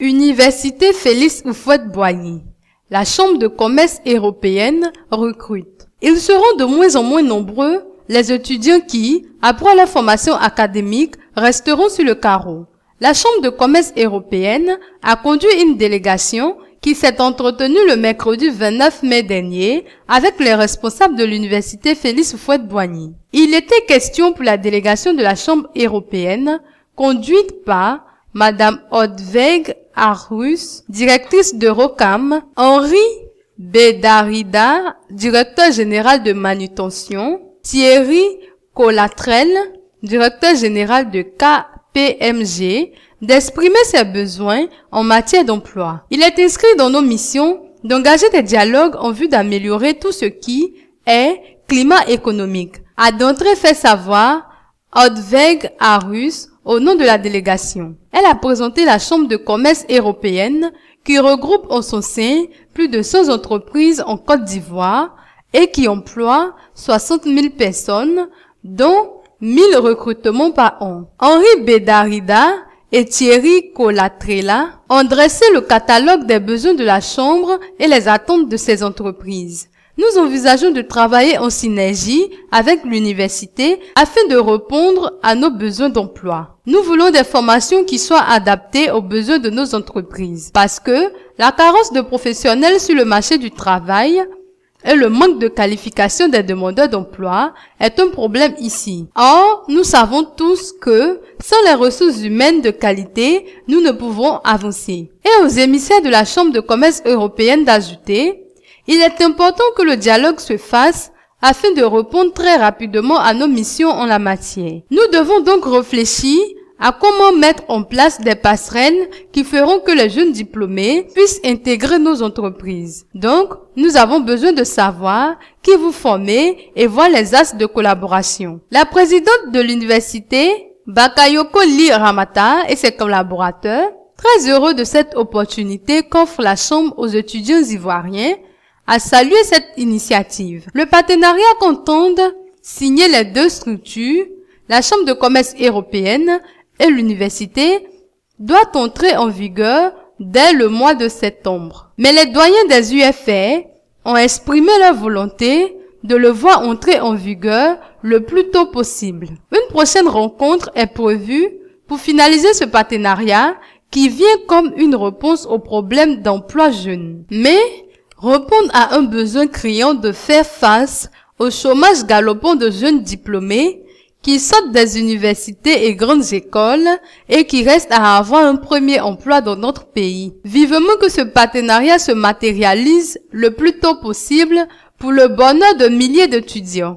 Université Félix Houphouët-Boigny. La Chambre de commerce européenne recrute. Ils seront de moins en moins nombreux les étudiants qui, après la formation académique, resteront sur le carreau. La Chambre de commerce européenne a conduit une délégation qui s'est entretenue le mercredi 29 mai dernier avec les responsables de l'université Félix Fouette boigny Il était question pour la délégation de la Chambre européenne conduite par Madame Odweg Arus, directrice de ROCAM, Henri Bedarida, directeur général de manutention, Thierry Colatrel, directeur général de KPMG, d'exprimer ses besoins en matière d'emploi. Il est inscrit dans nos missions d'engager des dialogues en vue d'améliorer tout ce qui est climat économique. A d'entrée fait savoir, Odveg Arus, au nom de la délégation. Elle a présenté la Chambre de commerce européenne qui regroupe en son sein plus de 100 entreprises en Côte d'Ivoire et qui emploie 60 000 personnes, dont 1000 recrutements par an. Henri Bédarida et Thierry Colatrella ont dressé le catalogue des besoins de la Chambre et les attentes de ces entreprises. Nous envisageons de travailler en synergie avec l'université afin de répondre à nos besoins d'emploi. Nous voulons des formations qui soient adaptées aux besoins de nos entreprises parce que la carence de professionnels sur le marché du travail et le manque de qualification des demandeurs d'emploi est un problème ici. Or, nous savons tous que sans les ressources humaines de qualité, nous ne pouvons avancer. Et aux émissaires de la Chambre de commerce européenne d'ajouter, il est important que le dialogue se fasse afin de répondre très rapidement à nos missions en la matière. Nous devons donc réfléchir à comment mettre en place des passerelles qui feront que les jeunes diplômés puissent intégrer nos entreprises. Donc, nous avons besoin de savoir qui vous formez et voir les axes de collaboration. La présidente de l'université, Bakayoko Lee Ramata et ses collaborateurs, très heureux de cette opportunité qu'offre la Chambre aux étudiants ivoiriens, a salué cette initiative. Le partenariat qu'entendent signer les deux structures, la Chambre de commerce européenne et l'université, doit entrer en vigueur dès le mois de septembre. Mais les doyens des UFA ont exprimé leur volonté de le voir entrer en vigueur le plus tôt possible. Une prochaine rencontre est prévue pour finaliser ce partenariat qui vient comme une réponse au problème d'emploi jeune. Mais Répondre à un besoin criant de faire face au chômage galopant de jeunes diplômés qui sortent des universités et grandes écoles et qui restent à avoir un premier emploi dans notre pays. Vivement que ce partenariat se matérialise le plus tôt possible pour le bonheur de milliers d'étudiants.